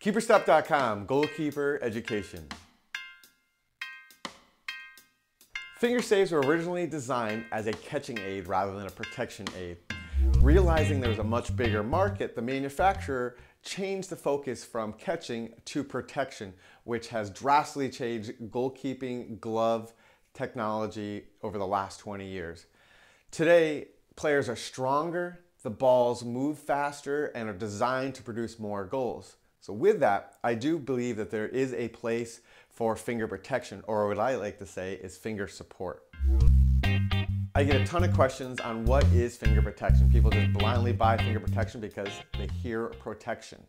KeeperStop.com, goalkeeper education. Finger safes were originally designed as a catching aid rather than a protection aid. Realizing there was a much bigger market, the manufacturer changed the focus from catching to protection, which has drastically changed goalkeeping glove technology over the last 20 years. Today, players are stronger, the balls move faster, and are designed to produce more goals. So with that, I do believe that there is a place for finger protection, or what I like to say is finger support. I get a ton of questions on what is finger protection. People just blindly buy finger protection because they hear protection.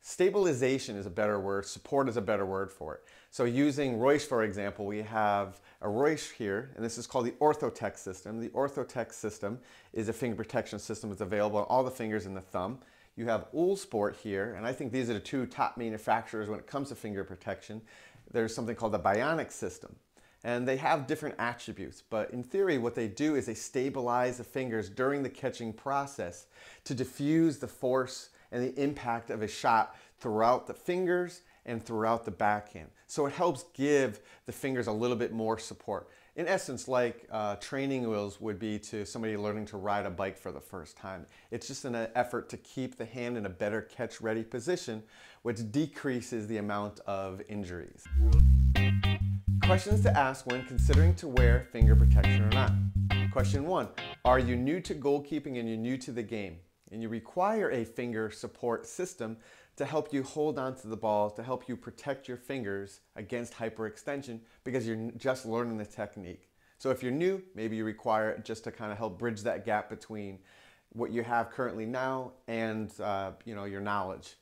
Stabilization is a better word, support is a better word for it. So using Roche, for example, we have a Roche here, and this is called the Orthotech system. The Orthotech system is a finger protection system that's available on all the fingers and the thumb. You have Ulsport here, and I think these are the two top manufacturers when it comes to finger protection. There's something called the Bionic system, and they have different attributes, but in theory, what they do is they stabilize the fingers during the catching process to diffuse the force and the impact of a shot throughout the fingers and throughout the backhand. So it helps give the fingers a little bit more support in essence, like uh, training wheels would be to somebody learning to ride a bike for the first time. It's just an uh, effort to keep the hand in a better catch ready position, which decreases the amount of injuries. Questions to ask when considering to wear finger protection or not. Question one, are you new to goalkeeping and you're new to the game? And you require a finger support system to help you hold onto the ball, to help you protect your fingers against hyperextension because you're just learning the technique. So if you're new, maybe you require it just to kind of help bridge that gap between what you have currently now and uh, you know your knowledge.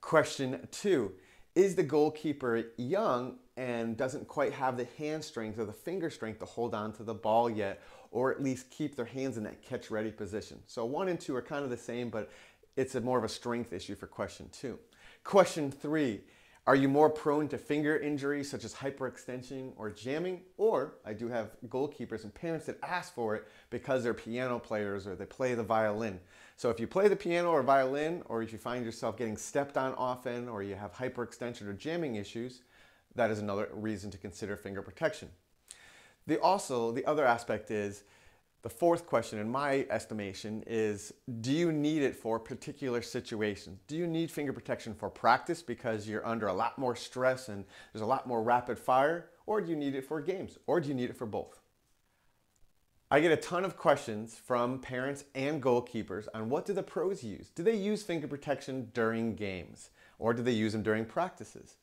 Question two, is the goalkeeper young and doesn't quite have the hand strength or the finger strength to hold on to the ball yet? or at least keep their hands in that catch ready position. So one and two are kind of the same, but it's a more of a strength issue for question two. Question three, are you more prone to finger injuries such as hyperextension or jamming? Or I do have goalkeepers and parents that ask for it because they're piano players or they play the violin. So if you play the piano or violin, or if you find yourself getting stepped on often, or you have hyperextension or jamming issues, that is another reason to consider finger protection. The also, the other aspect is the fourth question, in my estimation, is do you need it for particular situations? Do you need finger protection for practice because you're under a lot more stress and there's a lot more rapid fire? Or do you need it for games? Or do you need it for both? I get a ton of questions from parents and goalkeepers on what do the pros use? Do they use finger protection during games? Or do they use them during practices?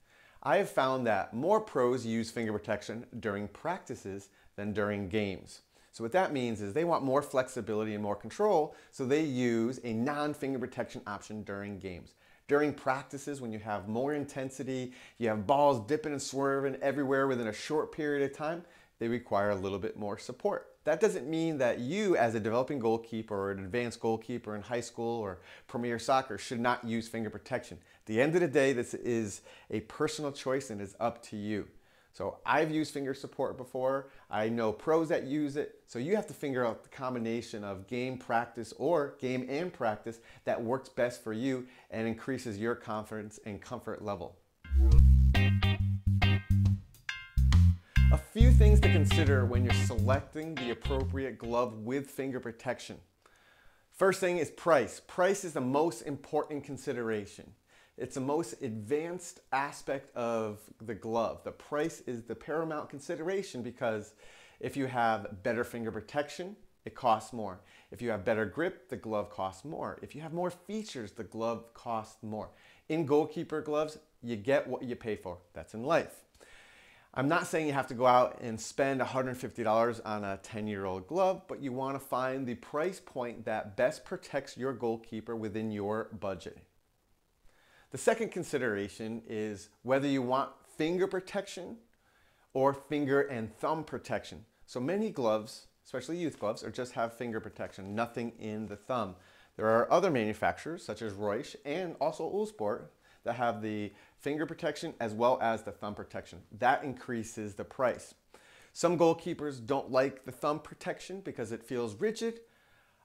I have found that more pros use finger protection during practices than during games. So what that means is they want more flexibility and more control, so they use a non-finger protection option during games. During practices, when you have more intensity, you have balls dipping and swerving everywhere within a short period of time, they require a little bit more support. That doesn't mean that you, as a developing goalkeeper or an advanced goalkeeper in high school or premier soccer, should not use finger protection. At the end of the day, this is a personal choice and is up to you. So I've used finger support before. I know pros that use it. So you have to figure out the combination of game practice or game and practice that works best for you and increases your confidence and comfort level. few things to consider when you're selecting the appropriate glove with finger protection. First thing is price. Price is the most important consideration. It's the most advanced aspect of the glove. The price is the paramount consideration because if you have better finger protection, it costs more. If you have better grip, the glove costs more. If you have more features, the glove costs more. In goalkeeper gloves, you get what you pay for. That's in life. I'm not saying you have to go out and spend $150 on a 10 year old glove, but you want to find the price point that best protects your goalkeeper within your budget. The second consideration is whether you want finger protection or finger and thumb protection. So many gloves, especially youth gloves, are just have finger protection, nothing in the thumb. There are other manufacturers such as Roche and also Ulsport that have the finger protection as well as the thumb protection. That increases the price. Some goalkeepers don't like the thumb protection because it feels rigid.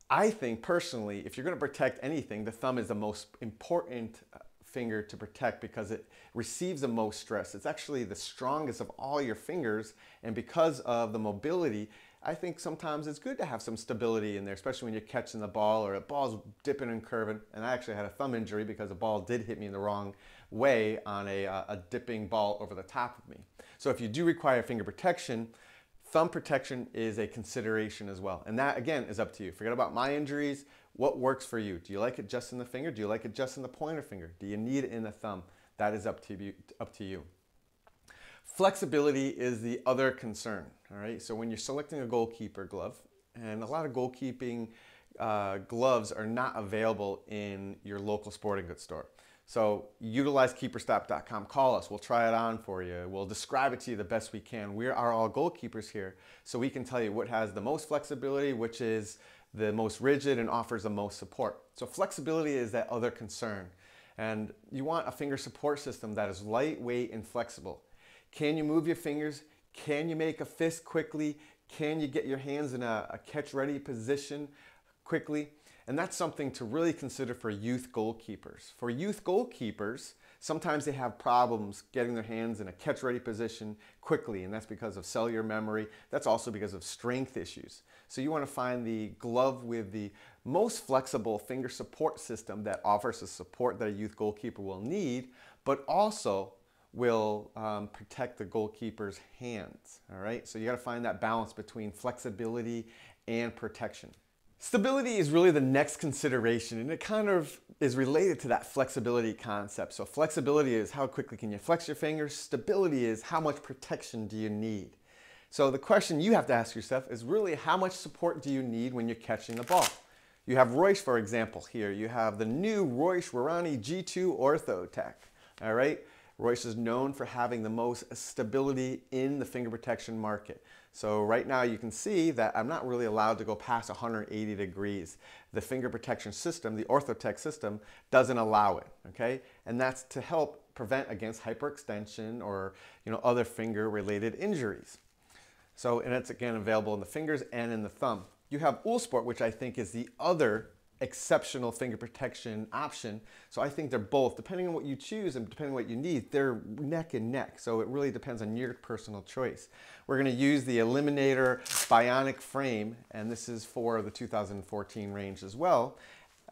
I think personally, if you're going to protect anything, the thumb is the most important uh, finger to protect because it receives the most stress. It's actually the strongest of all your fingers, and because of the mobility, I think sometimes it's good to have some stability in there, especially when you're catching the ball or a ball's dipping and curving. And I actually had a thumb injury because a ball did hit me in the wrong way on a, uh, a dipping ball over the top of me. So if you do require finger protection, thumb protection is a consideration as well. And that again is up to you. Forget about my injuries. What works for you? Do you like it just in the finger? Do you like it just in the pointer finger? Do you need it in the thumb? That is up to you. Up to you. Flexibility is the other concern, all right? So when you're selecting a goalkeeper glove, and a lot of goalkeeping uh, gloves are not available in your local sporting goods store. So utilize keeperstop.com. Call us. We'll try it on for you. We'll describe it to you the best we can. We are all goalkeepers here, so we can tell you what has the most flexibility, which is the most rigid and offers the most support. So flexibility is that other concern. And you want a finger support system that is lightweight and flexible. Can you move your fingers? Can you make a fist quickly? Can you get your hands in a, a catch ready position quickly? And that's something to really consider for youth goalkeepers. For youth goalkeepers, sometimes they have problems getting their hands in a catch ready position quickly, and that's because of cellular memory. That's also because of strength issues. So you want to find the glove with the most flexible finger support system that offers the support that a youth goalkeeper will need, but also will um, protect the goalkeeper's hands. All right, so you got to find that balance between flexibility and protection. Stability is really the next consideration, and it kind of is related to that flexibility concept. So, flexibility is how quickly can you flex your fingers, stability is how much protection do you need. So, the question you have to ask yourself is really how much support do you need when you're catching the ball? You have Royce, for example, here. You have the new Royce Rorani G2 Ortho Tech. All right, Royce is known for having the most stability in the finger protection market. So right now you can see that I'm not really allowed to go past 180 degrees. The finger protection system, the Orthotech system, doesn't allow it, okay? And that's to help prevent against hyperextension or you know other finger related injuries. So, and it's again available in the fingers and in the thumb. You have Ulsport, which I think is the other exceptional finger protection option. So I think they're both, depending on what you choose and depending on what you need, they're neck and neck. So it really depends on your personal choice. We're gonna use the Eliminator Bionic Frame, and this is for the 2014 range as well.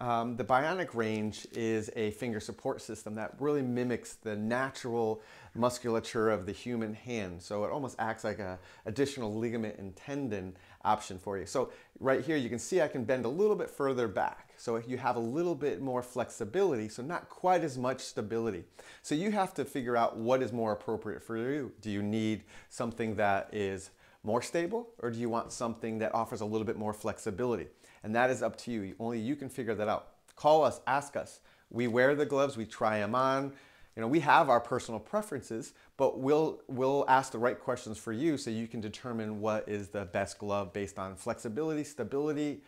Um, the bionic range is a finger support system that really mimics the natural musculature of the human hand. So it almost acts like an additional ligament and tendon option for you. So right here, you can see I can bend a little bit further back. So you have a little bit more flexibility, so not quite as much stability. So you have to figure out what is more appropriate for you. Do you need something that is more stable or do you want something that offers a little bit more flexibility? And that is up to you. Only you can figure that out. Call us, ask us. We wear the gloves, we try them on. You know, we have our personal preferences, but we'll we'll ask the right questions for you so you can determine what is the best glove based on flexibility, stability,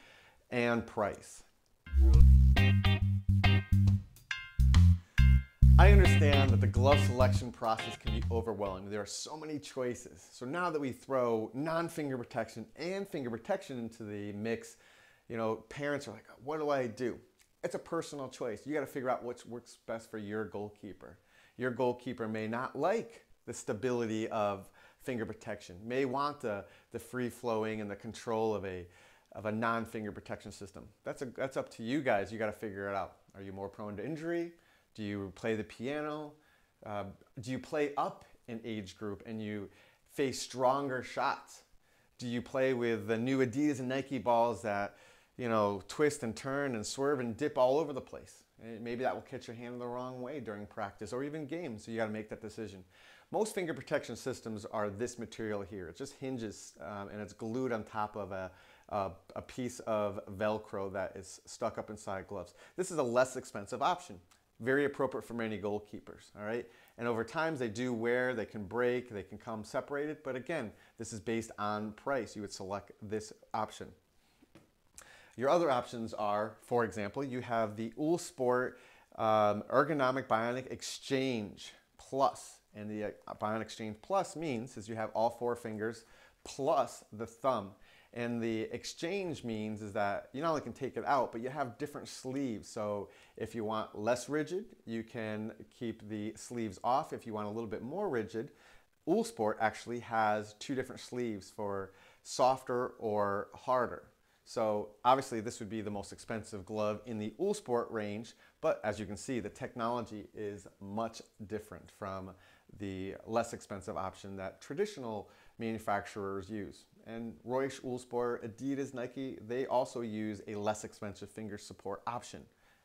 and price. I understand that the glove selection process can be overwhelming. There are so many choices. So now that we throw non-finger protection and finger protection into the mix, you know, parents are like, what do I do? It's a personal choice. You got to figure out what works best for your goalkeeper. Your goalkeeper may not like the stability of finger protection, may want the, the free flowing and the control of a, of a non finger protection system. That's, a, that's up to you guys. You got to figure it out. Are you more prone to injury? Do you play the piano? Uh, do you play up an age group and you face stronger shots? Do you play with the new Adidas and Nike balls that you know, twist and turn and swerve and dip all over the place. maybe that will catch your hand the wrong way during practice or even games. So you got to make that decision. Most finger protection systems are this material here. It just hinges um, and it's glued on top of a, a, a piece of Velcro that is stuck up inside gloves. This is a less expensive option very appropriate for many goalkeepers, all right? And over times they do wear, they can break, they can come separated, but again, this is based on price. You would select this option. Your other options are, for example, you have the Ulsport um, Ergonomic Bionic Exchange Plus. And the uh, Bionic Exchange Plus means is you have all four fingers plus the thumb. And the exchange means is that you not only can take it out, but you have different sleeves. So if you want less rigid, you can keep the sleeves off. If you want a little bit more rigid, Ulsport actually has two different sleeves for softer or harder. So obviously this would be the most expensive glove in the Ulsport range, but as you can see, the technology is much different from the less expensive option that traditional manufacturers use. And Royce, Ulsport, Adidas, Nike, they also use a less expensive finger support option.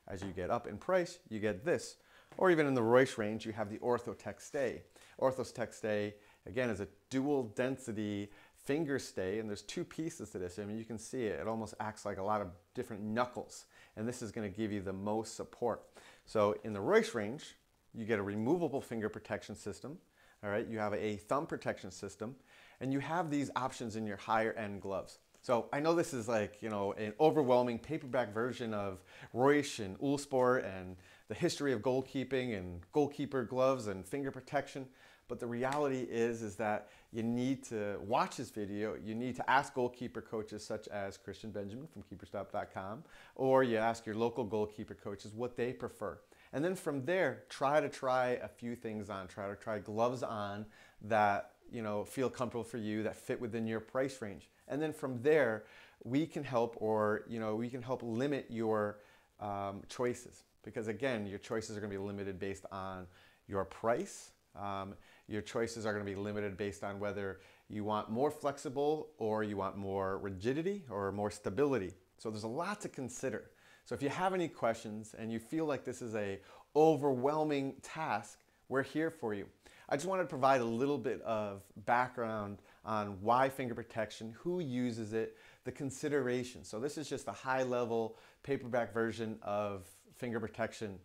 As you get up in price, you get this. Or even in the Royce range, you have the Orthotech Stay. Orthotech Stay, again, is a dual density finger stay, and there's two pieces to this. I mean, you can see it. It almost acts like a lot of different knuckles, and this is gonna give you the most support. So in the Royce range, you get a removable finger protection system, all right? You have a thumb protection system, and you have these options in your higher end gloves. So I know this is like, you know, an overwhelming paperback version of Royce and Ulsport and the history of goalkeeping and goalkeeper gloves and finger protection. But the reality is, is that you need to watch this video. You need to ask goalkeeper coaches such as Christian Benjamin from keeperstop.com, or you ask your local goalkeeper coaches what they prefer. And then from there, try to try a few things on. Try to try gloves on that you know feel comfortable for you, that fit within your price range. And then from there, we can help, or you know, we can help limit your um, choices because again, your choices are going to be limited based on your price. Um, your choices are going to be limited based on whether you want more flexible or you want more rigidity or more stability. So there's a lot to consider. So if you have any questions and you feel like this is a overwhelming task, we're here for you. I just wanted to provide a little bit of background on why finger protection, who uses it, the considerations. So this is just a high level paperback version of finger protection.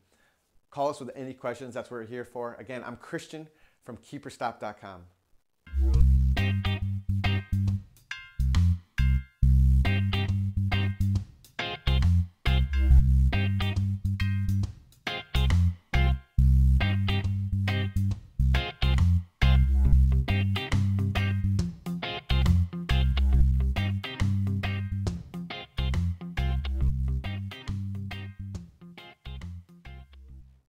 Call us with any questions, that's what we're here for. Again, I'm Christian from keeperstop.com.